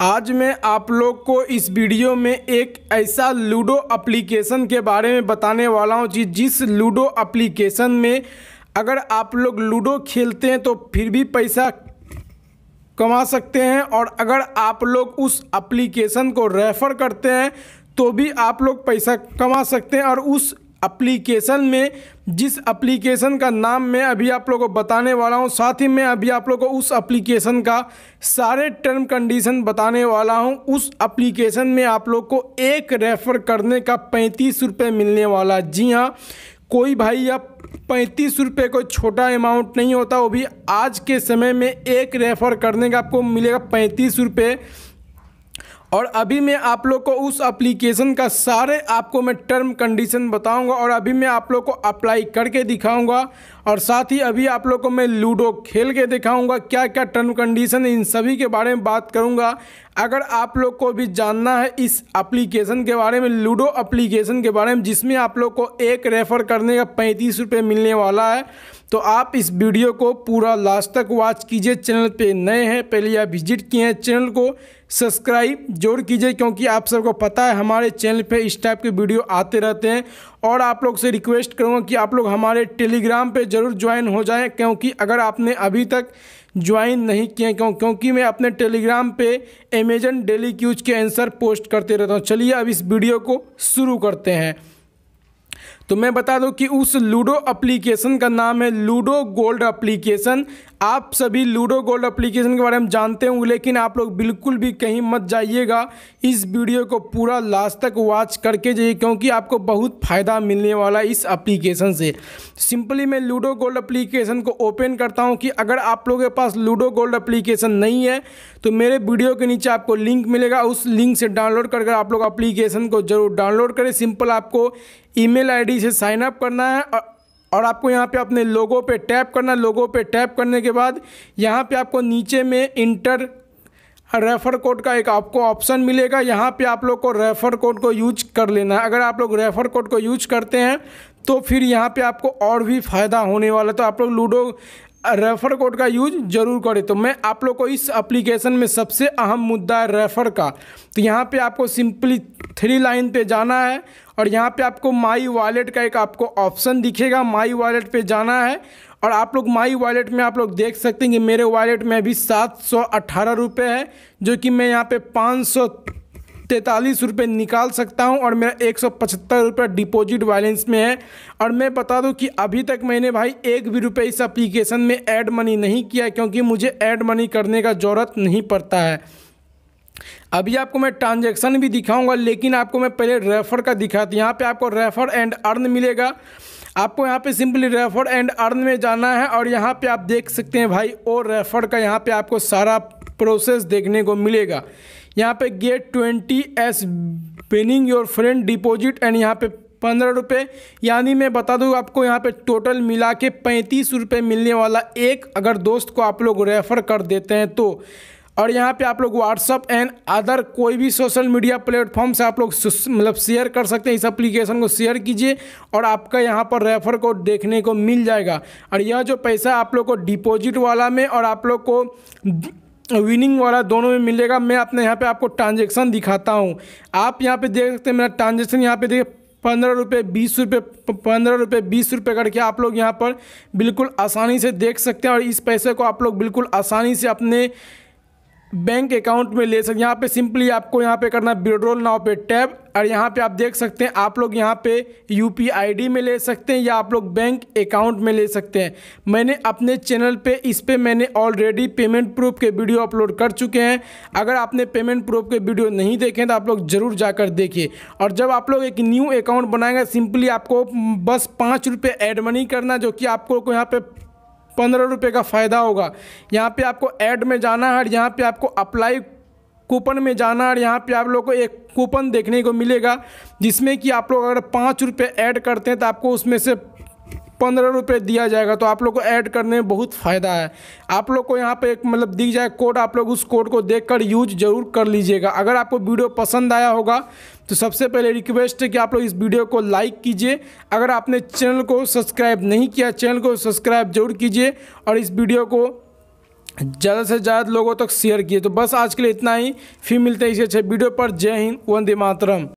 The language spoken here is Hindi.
आज मैं आप लोग को इस वीडियो में एक ऐसा लूडो एप्लीकेशन के बारे में बताने वाला हूँ जी जिस लूडो एप्लीकेशन में अगर आप लोग लूडो खेलते हैं तो फिर भी पैसा कमा सकते हैं और अगर आप लोग उस एप्लीकेशन को रेफ़र करते हैं तो भी आप लोग पैसा कमा सकते हैं और उस अप्लीकेशन में जिस अप्लीकेशन का नाम मैं अभी आप लोगों को बताने वाला हूं साथ ही मैं अभी आप लोगों को उस एप्लीकेशन का सारे टर्म कंडीशन बताने वाला हूं उस एप्लीकेशन में आप लोग को एक रेफ़र करने का पैंतीस रुपये मिलने वाला जी हाँ कोई भाई आप पैंतीस रुपये कोई छोटा अमाउंट नहीं होता वो भी आज के समय में एक रेफ़र करने का आपको मिलेगा पैंतीस रुपये और अभी मैं आप लोग को उस एप्लीकेशन का सारे आपको मैं टर्म कंडीशन बताऊंगा और अभी मैं आप लोग को अप्लाई करके दिखाऊंगा और साथ ही अभी आप लोग को मैं लूडो खेल के दिखाऊंगा क्या क्या टर्म कंडीशन इन सभी के बारे में बात करूंगा अगर आप लोग को भी जानना है इस एप्लीकेशन के बारे में लूडो एप्लीकेशन के बारे में जिसमें आप लोग को एक रेफ़र करने का पैंतीस रुपये मिलने वाला है तो आप इस वीडियो को पूरा लास्ट तक वॉच कीजिए चैनल पे नए हैं पहले आप विजिट किए हैं चैनल को सब्सक्राइब जोर कीजिए क्योंकि आप सबको पता है हमारे चैनल पे इस टाइप के वीडियो आते रहते हैं और आप लोग से रिक्वेस्ट करूँगा कि आप लोग हमारे टेलीग्राम पे ज़रूर ज्वाइन हो जाएं क्योंकि अगर आपने अभी तक ज्वाइन नहीं किए क्यों क्योंकि मैं अपने टेलीग्राम पे अमेजन डेली क्यूज के आंसर पोस्ट करते रहता हूँ चलिए अब इस वीडियो को शुरू करते हैं तो मैं बता दूं कि उस लूडो एप्लीकेशन का नाम है लूडो गोल्ड एप्लीकेशन आप सभी लूडो गोल्ड एप्लीकेशन के बारे में जानते होंगे लेकिन आप लोग बिल्कुल भी कहीं मत जाइएगा इस वीडियो को पूरा लास्ट तक वॉच करके जाइए क्योंकि आपको बहुत फ़ायदा मिलने वाला इस एप्लीकेशन से सिंपली मैं लूडो गोल्ड एप्लीकेशन को ओपन करता हूँ कि अगर आप लोगों के पास लूडो गोल्ड अप्लीकेशन नहीं है तो मेरे वीडियो के नीचे आपको लिंक मिलेगा उस लिंक से डाउनलोड कर आप लोग अप्लीकेशन को जरूर डाउनलोड करें सिंपल आपको ईमेल आईडी इसे साइन अप करना है और आपको यहाँ पे अपने लोगों पे टैप करना लोगों पे टैप करने के बाद यहाँ पे आपको नीचे में इंटर रेफ़र कोड का एक आपको ऑप्शन मिलेगा यहाँ पे आप लोग को रेफ़र कोड को यूज कर लेना है अगर आप लोग रेफ़र कोड को यूज करते हैं तो फिर यहाँ पे आपको और भी फ़ायदा होने वाला तो आप लोग लूडो रेफर कोड का यूज जरूर करें तो मैं आप लोग को इस एप्लीकेशन में सबसे अहम मुद्दा है रेफर का तो यहाँ पे आपको सिंपली थ्री लाइन पे जाना है और यहाँ पे आपको माई वॉलेट का एक आपको ऑप्शन दिखेगा माई वॉलेट पे जाना है और आप लोग माई वॉलेट में आप लोग देख सकते हैं कि मेरे वॉलेट में अभी सात सौ अट्ठारह रुपये है जो कि मैं यहाँ पे पाँच सौ तैंतालीस रुपये निकाल सकता हूँ और मेरा एक सौ पचहत्तर रुपये डिपोजिट बैलेंस में है और मैं बता दूँ कि अभी तक मैंने भाई एक भी रुपये इस अप्लीकेशन में ऐड मनी नहीं किया क्योंकि मुझे ऐड मनी करने का ज़रूरत नहीं पड़ता है अभी आपको मैं ट्रांजेक्शन भी दिखाऊंगा लेकिन आपको मैं पहले रेफर का दिखाती यहाँ पे आपको रेफर एंड अर्न मिलेगा आपको यहाँ पे सिंपली रेफर एंड अर्न में जाना है और यहाँ पे आप देख सकते हैं भाई और रेफर का यहाँ पे आपको सारा प्रोसेस देखने को मिलेगा यहाँ पे get twenty as winning your friend deposit and यहाँ पे पंद्रह रुपये यानी मैं बता दूँ आपको यहाँ पे टोटल मिला के पैंतीस रुपये मिलने वाला एक अगर दोस्त को आप लोग रेफ़र कर देते हैं तो और यहाँ पे आप लोग व्हाट्सअप एंड अदर कोई भी सोशल मीडिया प्लेटफॉर्म से आप लोग मतलब शेयर कर सकते हैं इस एप्लीकेशन को शेयर कीजिए और आपका यहाँ पर रेफर कोड देखने को मिल जाएगा और यह जो पैसा आप लोग को डिपॉजिट वाला में और आप लोग को विनिंग वाला दोनों में मिलेगा मैं अपने यहाँ पे आपको ट्रांजेक्शन दिखाता हूँ आप यहाँ पे देख सकते हैं मेरा ट्रांजेक्शन यहाँ पे देखिए पंद्रह रुपये बीस रुपये पंद्रह रुपये बीस रुपये करके आप लोग यहाँ पर बिल्कुल आसानी से देख सकते हैं और इस पैसे को आप लोग बिल्कुल आसानी से अपने बैंक अकाउंट में ले सकते यहाँ पे सिंपली आपको यहाँ पे करना विड्रोल नाव पे टैब और यहाँ पे आप देख सकते हैं आप लोग यहाँ पे यू पी में ले सकते हैं या आप लोग बैंक अकाउंट में ले सकते हैं मैंने अपने चैनल पे इस पर मैंने ऑलरेडी पेमेंट प्रूफ के वीडियो अपलोड कर चुके हैं अगर आपने पेमेंट प्रूफ के वीडियो नहीं देखे तो आप लोग ज़रूर जाकर देखिए और जब आप लोग एक न्यू अकाउंट बनाएंगे सिंपली आपको बस पाँच रुपये एड मनी करना जो कि आपको यहाँ पर पंद्रह रुपये का फ़ायदा होगा यहाँ पे आपको ऐड में जाना है और यहाँ पे आपको अप्लाई कूपन में जाना है और यहाँ पे आप लोग को एक कूपन देखने को मिलेगा जिसमें कि आप लोग अगर पाँच रुपये ऐड करते हैं तो आपको उसमें से पंद्रह रुपये दिया जाएगा तो आप लोग को ऐड करने में बहुत फ़ायदा है आप लोग को यहाँ पे एक मतलब दिख जाए कोड आप लोग उस कोड को देखकर यूज ज़रूर कर लीजिएगा अगर आपको वीडियो पसंद आया होगा तो सबसे पहले रिक्वेस्ट है कि आप लोग इस वीडियो को लाइक कीजिए अगर आपने चैनल को सब्सक्राइब नहीं किया चैनल को सब्सक्राइब जरूर कीजिए और इस वीडियो को ज़्यादा से ज़्यादा लोगों तक शेयर किए तो बस आज के लिए इतना ही फिर मिलते हैं इसी अच्छे वीडियो पर जय हिंद वंदे मातरम